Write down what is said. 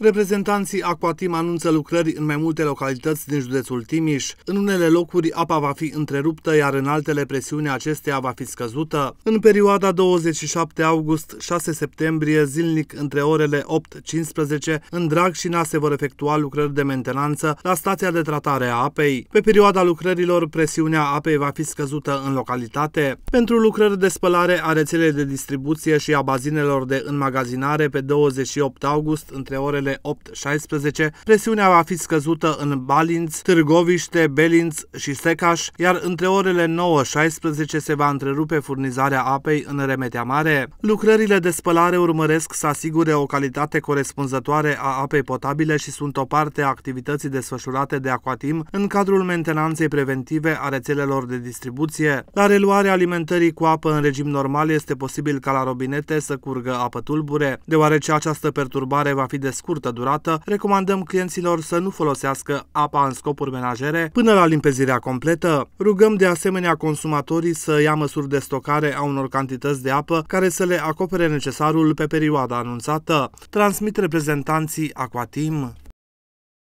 Reprezentanții Aquatim anunță lucrări în mai multe localități din județul Timiș. În unele locuri apa va fi întreruptă, iar în altele presiunea acesteia va fi scăzută. În perioada 27 august-6 septembrie, zilnic între orele 8-15, în Drag și Nase vor efectua lucrări de mentenanță la stația de tratare a apei. Pe perioada lucrărilor, presiunea apei va fi scăzută în localitate. Pentru lucrări de spălare a rețelei de distribuție și a bazinelor de înmagazinare, pe 28 august, între orele orele 8-16, presiunea va fi scăzută în Balinț, Târgoviște, Belinț și Secaș, iar între orele 9-16 se va întrerupe furnizarea apei în Remetea Mare. Lucrările de spălare urmăresc să asigure o calitate corespunzătoare a apei potabile și sunt o parte a activității desfășurate de Aquatim în cadrul mentenanței preventive a rețelelor de distribuție. La reluarea alimentării cu apă în regim normal este posibil ca la robinete să curgă apă tulbure, deoarece această perturbare va fi de scurt scurtă durată, recomandăm clienților să nu folosească apa în scopuri menajere până la limpezirea completă. Rugăm de asemenea consumatorii să ia măsuri de stocare a unor cantități de apă care să le acopere necesarul pe perioada anunțată. Transmit reprezentanții Aquatim.